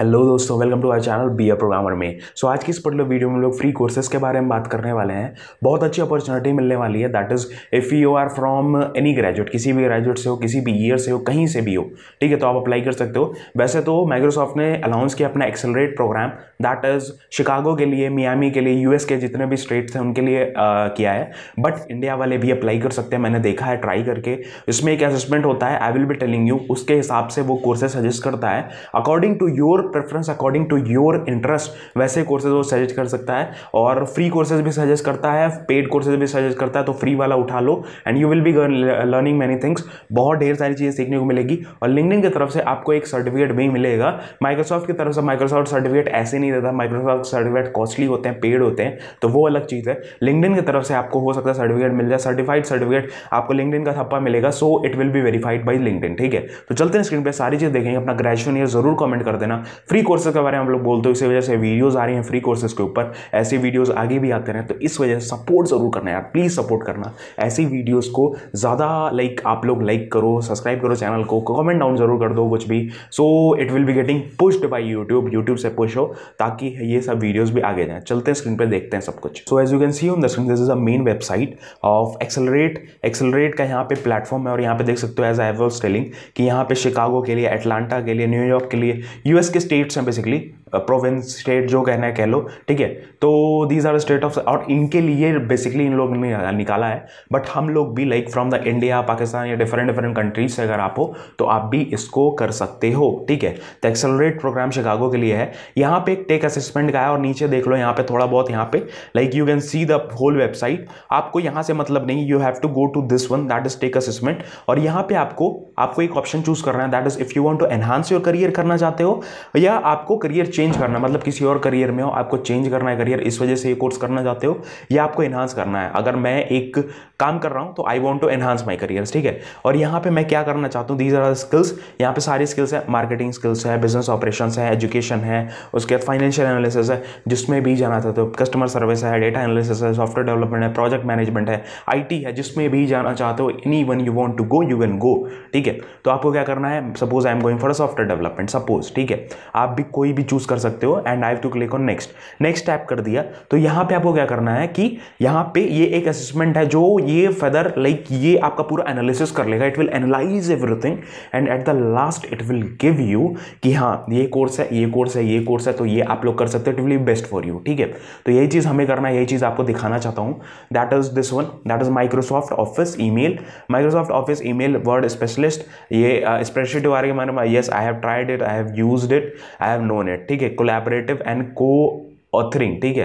hello दोस्तों welcome to our channel be a programmer में so so, आज की इस पर्टिकुलर वीडियो में हम लोग फ्री कोर्सेज के बारे में बात करने वाले हैं बहुत अच्छी अपॉर्चुनिटी मिलने वाली है that is if you are from any graduate किसी भी ग्रेजुएट से हो किसी भी ईयर से हो कहीं से भी हो ठीक है तो आप अप्लाई कर सकते हो वैसे तो माइक्रोसॉफ्ट ने अनाउंस किया अपना accelerate program that is Chicago के लिए मियामी के लिए यूएस के जितने भी स्टेट्स हैं उनके लिए आ, किया है बट इंडिया वाले भी अप्लाई कर सकते हैं मैंने देखा है ट्राई करके इसमें एक असेसमेंट होता है I will be telling you उसके हिसाब से वो कोर्सेज सजेस्ट करता है according to you your preference according to your interest वैसे कोर्सेज वो सजेस्ट कर सकता है और फ्री कोर्सेज भी सजेस्ट करता है पेड कोर्सेज भी सजेस्ट करता है तो फ्री वाला उठा लो and you will be learning many things बहुत ढेर सारी चीज़ें सीखने को मिलेगी और लिंगडिन की तरफ से आपको एक सर्टिफिकेट भी मिलेगा माइक्रोसॉफ्ट की तरफ से माइक्रोसॉफ्ट सर्टिफिकेट ऐसे नहीं देता माइक्रोसॉफ्ट सर्टिफिकेट कॉस्टली होते हैं पेड होते हैं तो वो अलग चीज़ है लिंकडिन की तरफ से आपको हो सकता है सर्टिफिकेट मिल जाए सर्टिफाइड सर्टिफिकेट आपको लिंकडिन का थप्पा मिलेगा so it will be verified by LinkedIn ठीक है तो चलते हैं स्क्रीन पर सारी चीज़ देखेंगे अपना ग्रेजुएशन ईयर जरूर कमेंट कर देना फ्री कोर्सेज के बारे में हम लोग बोलते हो इसी वजह से वीडियोज़ आ रही हैं फ्री कोर्सेज के ऊपर ऐसी वीडियोज़ आगे भी आते रहे तो इस वजह से सपोर्ट ज़रूर करना यार प्लीज़ सपोर्ट करना ऐसी वीडियोज़ को ज़्यादा लाइक आप लोग लाइक करो सब्सक्राइब करो चैनल को कॉमेंट डाउन जरूर कर दो कुछ भी so it will be getting pushed by YouTube YouTube से पुश हो ताकि ये सब वीडियोज़ भी आगे जाए चलते हैं स्क्रीन पर देखते हैं सब कुछ so as you can see on the screen this is a main website of accelerate accelerate का यहाँ पे प्लेटफॉर्म है और यहाँ पे देख सकते हो एज आई वॉज टेलिंग कि यहाँ पे शिकागो के लिए एटलांटा के लिए न्यूयॉर्क के लिए यूएस के स्टेट्स हैं बेसिकली प्रोविंस स्टेट जो कहना है कह लो ठीक है तो दीज आर स्टेट ऑफ और इनके लिए बेसिकली इन लोगों ने निकाला है बट हम लोग भी like from the India Pakistan या डिफरेंट डिफरेंट कंट्रीज से अगर आप हो तो आप भी इसको कर सकते हो ठीक है तो एक्सेलरेट प्रोग्राम शिकागो के लिए है यहाँ पे एक टेक असेसमेंट का है और नीचे देख लो यहाँ पे थोड़ा बहुत यहाँ पे like you can see the whole website आपको यहाँ से मतलब नहीं you have to go to this one that is tech assessment और यहाँ पे आपको आपको एक ऑप्शन चूज करना है that is if you want to enhance your career करना चाहते हो या आपको करियर चेंज चेंज करना मतलब किसी और करियर में हो आपको चेंज करना है करियर इस वजह से ये कोर्स करना चाहते हो या आपको एनहांस करना है अगर मैं एक काम कर रहा हूँ तो I want to enhance my career ठीक है और यहाँ पे मैं क्या करना चाहता हूँ दीज आर स्किल्स यहाँ पे सारी स्किल्स है मार्केटिंग स्किल्स है बिजनेस ऑपरेशन है एजुकेशन है उसके बाद फाइनेंशियल एनालिसिस है जिसमें भी जाना चाहते हो कस्टमर सर्विस है डेटा एनालिसिस है सॉफ्टवेयर डेवलपमेंट है प्रोजेक्ट मैनेजमेंट है आई है जिसमें भी जाना चाहते हो any one you want to go you can go ठीक है तो आपको क्या करना है suppose I am going for software development suppose ठीक है आप भी कोई भी चूज़ कर सकते हो and I to click on next next tap कर दिया तो यहाँ पे आपको क्या करना है कि यहाँ पे ये एक असेसमेंट है जो ये फेदर लाइक ये आपका पूरा एनालिसिस कर लेगा it will analyze everything and at the last it will give you कि हाँ ये कोर्स है ये कोर्स है ये कोर्स है तो ये आप लोग कर सकते हो it will best for you ठीक है तो यही चीज़ हमें करना है यही चीज़ आपको दिखाना चाहता हूँ that is this one that is Microsoft Office email Microsoft Office email Word specialist ये स्प्रेडशीट uh, के बारे में yes I have tried it I have use it I have known it ठीक है ठीक है कोलैबोरेटिव एंड को authoring ठीक है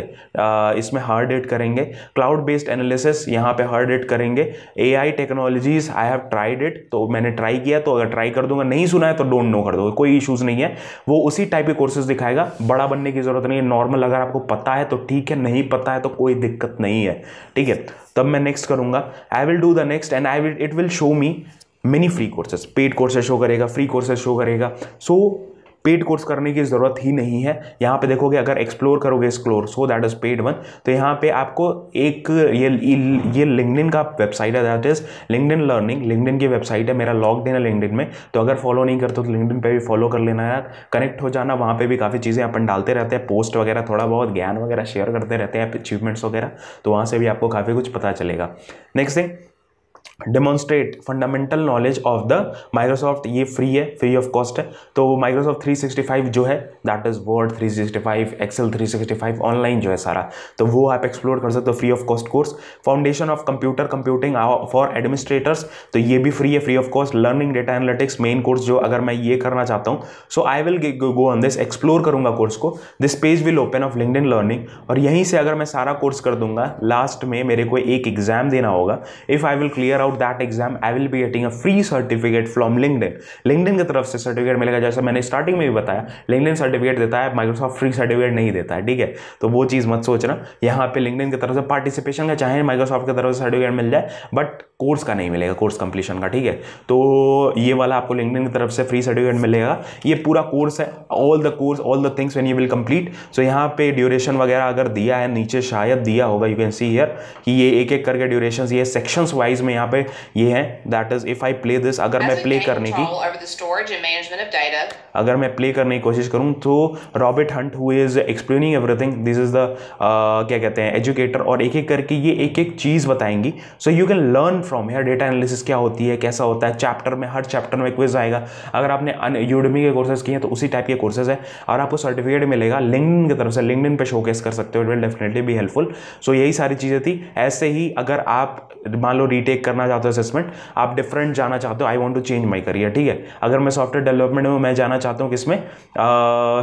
इसमें हार्ड एड करेंगे क्लाउड बेस्ड एनालिसिस यहाँ पे हार्ड एड करेंगे A I technologies I have tried it तो मैंने ट्राई किया तो अगर ट्राई कर दूंगा नहीं सुना है तो डोंट नो कर दो कोई इशूज़ नहीं है वो उसी टाइप के कोर्सेज दिखाएगा बड़ा बनने की ज़रूरत नहीं है नॉर्मल अगर आपको पता है तो ठीक है नहीं पता है तो कोई दिक्कत नहीं है ठीक है तब मैं नेक्स्ट करूँगा I will do the next and I will it will show me many free courses paid courses show करेगा फ्री कोर्सेज शो करेगा सो so, पेड कोर्स करने की ज़रूरत ही नहीं है यहाँ पे देखोगे अगर एक्सप्लोर करोगे explore so that is paid one तो यहाँ पे आपको एक ये ये लिंकडिन का वेबसाइट है that is LinkedIn learning LinkedIn की वेबसाइट है मेरा लॉग इन है लिंगडिन में तो अगर फॉलो नहीं करते तो लिंगडिन पर भी फॉलो कर लेना यार कनेक्ट हो जाना वहाँ पर भी काफ़ी चीज़ें अपन डालते रहते हैं पोस्ट वगैरह थोड़ा बहुत ज्ञान वगैरह शेयर करते रहते हैं अचीवमेंट्स वगैरह तो वहाँ से भी आपको काफ़ी कुछ पता चलेगा next thing demonstrate fundamental knowledge of the Microsoft ये फ्री है फ्री ऑफ कॉस्ट है तो माइक्रोसॉफ्ट 365 जो है that is Word 365 Excel three online जो है सारा तो वो आप एक्सप्लोर कर सकते हो free of cost course foundation of computer computing for administrators तो ये भी फ्री है free of cost learning data analytics main course जो अगर मैं ये करना चाहता हूँ so I will go on this explore करूंगा कोर्स को this page will open of LinkedIn learning और यहीं से अगर मैं सारा कोर्स कर दूंगा लास्ट में मेरे को एक एग्जाम देना होगा if I will clear clear out that exam I will be getting a free certificate from LinkedIn LinkedIn की तरफ से सर्टिफिकेट मिलेगा जैसा मैंने स्टार्टिंग में भी बताया लिंकडिन सर्टिफिकेट देता है माइक्रोसॉफ्ट फ्री सर्टिफिकेट नहीं देता है ठीक है तो वो चीज़ मत सोचना यहाँ पे लिंकडिन की तरफ से पार्टिसिपेशन का चाहे माइक्रोसॉफ्ट की तरफ से सर्टिफिकेट मिल जाए बट कोर्स का नहीं मिलेगा कोर्स कंप्लीशन का ठीक है तो ये वाला आपको लिंकडिन की तरफ से फ्री सर्टिफिकेट मिलेगा ये पूरा कोर्स है all the course all the things when you will complete so यहाँ पे ड्यूरेशन वगैरह अगर दिया है नीचे शायद दिया होगा यू कैन सी हियर कि ये एक एक करके ड्यूरेशन ये सेक्शंस वाइज में यहाँ पे ये है that is if I play this अगर मैं प्ले करने की अगर मैं प्ले करने की कोशिश करूँ तो Robert Hunt who is explaining everything this is the क्या कहते हैं एजुकेटर और एक एक करके ये एक एक चीज़ बताएंगी so you can learn from here data analysis क्या होती है कैसा होता है चैप्टर में हर चैप्टर में क्विज आएगा अगर आपने यूडमी के कोर्सेज किए हैं तो उसी टाइप के कोर्सेज है और आपको सर्टिफिकेट मिलेगा लिंकडिन की तरफ से लिंक इन पर शोकेस कर सकते हो it will definitely be helpful so यही सारी चीज़ें थी ऐसे ही अगर आप मान लो रीटेक करना चाहते हो असेसमेंट आप डिफरेंट जाना चाहते हो I want to change my career ठीक है अगर मैं सॉफ्टवेयर डेवलपमेंट में मैं जाना चाहता हूँ किसमें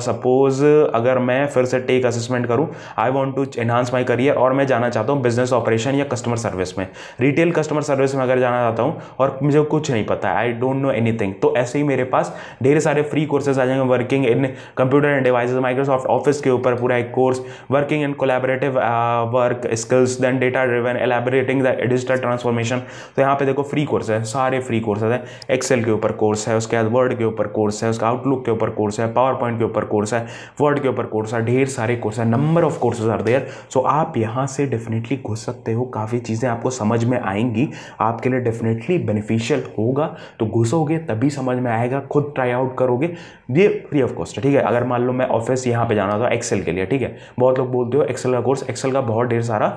सपोज अगर मैं फिर से टेक असेसमेंट करूँ I want to enhance my career और मैं जाना चाहता हूँ बिजनेस ऑपरेशन या कस्टमर सर्विस में रिटेल कस्टमर सर्विस में अगर जाना चाहता हूँ और मुझे कुछ नहीं पता आई डोंट नो एनी तो ऐसे ही मेरे पास ढेर सारे फ्री कोर्सेज आ जाएंगे working in computer and devices Microsoft Office के ऊपर पूरा एक course working in collaborative work skills then data driven elaborating the digital transformation तो यहाँ पे देखो फ्री कोर्स है सारे फ्री कोर्सेज हैं एक्सेल के ऊपर कोर्स है उसके बाद वर्ड के ऊपर कोर्स है उसका आउटलुक के ऊपर कोर्स है पावर पॉइंट के ऊपर कोर्स है वर्ड के ऊपर कोर्स है ढेर सारे कोर्स है number of courses are there so आप यहाँ से डेफिनेटली घुस सकते हो काफ़ी चीज़ें आपको समझ में आएंगी आपके लिए डेफिनेटली बेनिफिशियल होगा तो घुसोगे तभी समझ में आएगा खुद ट्राई आउट करोगे ये फ्री ऑफ कॉस्ट है ठीक है अगर मान लो मैं ऑफिस यहाँ पे जाना था एक्सेल के लिए ठीक है बहुत लोग बोलते हो एक्सेल का कोर्स एक्सेल का बहुत ढेर सारा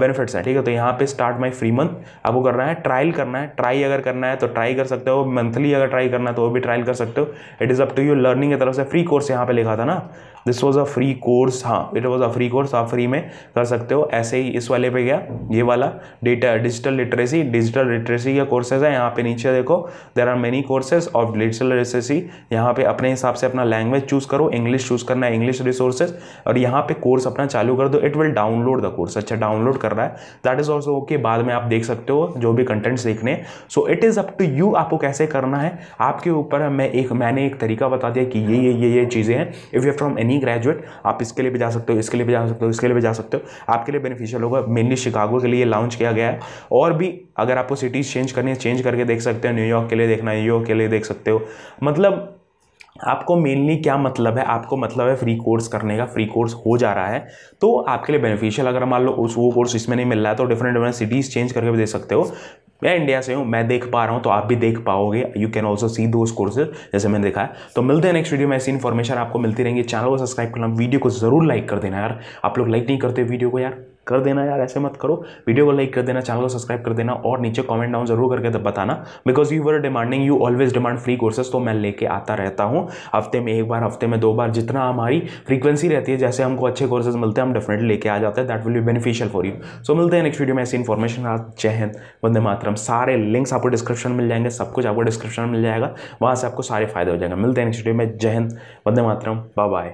बेनिफिट्स है ठीक है तो यहाँ पे स्टार्ट माई फ्री मंथ अब लागू करना है ट्रायल करना है ट्राई अगर करना है तो ट्राई कर सकते हो मंथली अगर ट्राई करना है तो वो भी ट्रायल कर सकते हो it is up to you learning की तरफ से फ्री कोर्स यहाँ पे लिखा था ना this was a free course हाँ it was a free course आप फ्री में कर सकते हो ऐसे ही इस वाले पे गया ये वाला data digital literacy digital literacy का कोर्सेज है यहाँ पे नीचे देखो there are many courses of digital literacy यहाँ पे अपने हिसाब से अपना लैंग्वेज चूज़ करो इंग्लिश चूज़ करना है इंग्लिश रिसोर्सेज और यहाँ पे कोर्स अपना चालू कर दो it will download the course अच्छा डाउनलोड कर रहा है दैट इज़ ऑल्सो ओके बाद में आप देख सकते हो जो भी कंटेंट्स देखने so it is up to you आपको कैसे करना है आपके ऊपर मैं एक मैंने एक तरीका बता दिया कि ये ये ये ये चीज़ें हैं if you from any graduate आप इसके लिए भी जा सकते हो इसके लिए भी जा सकते हो इसके लिए भी जा सकते हो आपके लिए बेनिफिशियल होगा मेनली शिकागो के लिए लॉन्च किया गया है और भी अगर आपको सिटीज़ चेंज करनी है चेंज करके देख सकते हो न्यूयॉर्क के लिए देखना है न्यूयॉर्क के लिए देख सकते हो मतलब आपको मेनली क्या मतलब है आपको मतलब है फ्री कोर्स करने का फ्री कोर्स हो जा रहा है तो आपके लिए बेनिफिशियल अगर मान लो उस वो कोर्स इसमें नहीं मिल रहा है तो डिफरेंट डिफरेंट सिटीज़ चेंज करके भी दे सकते हो मैं इंडिया से हूँ मैं देख पा रहा हूँ तो आप भी देख पाओगे you can also see those courses जैसे मैंने देखा है तो मिलते हैं नेक्स्ट वीडियो में ऐसी इन्फॉर्मेशन आपको मिलती रहेंगी चैनल को सब्सक्राइब करना वीडियो को जरूर लाइक कर देना यार आप लोग लाइक नहीं करते वीडियो को यार कर देना यार ऐसे मत करो वीडियो को लाइक कर देना चैनल को सब्सक्राइब कर देना और नीचे कमेंट डाउन जरूर करके तब बताना because you were demanding you always demand free courses तो मैं लेके आता रहता हूँ हफ्ते में एक बार हफ्ते में दो बार जितना हमारी फ्रीक्वेंसी रहती है जैसे हमको अच्छे कोर्सेज मिलते हैं हम डेफिनेटली लेके आ जाते हैं that will be beneficial for you so मिलते हैं नेक्स्ट वीडियो में ऐसी इन्फॉर्मेशन आज जय हिंद वंदे मातरम सारे लिंक्स आपको डिस्क्रिप्शन मिल जाएंगे सब कुछ आपको डिस्क्रिप्शन में मिल जाएगा वहाँ से आपको सारे फायदे हो जाएंगे मिलते हैं नेक्स्ट वीडियो में जय हिंद वंदे मातरम बाय बाय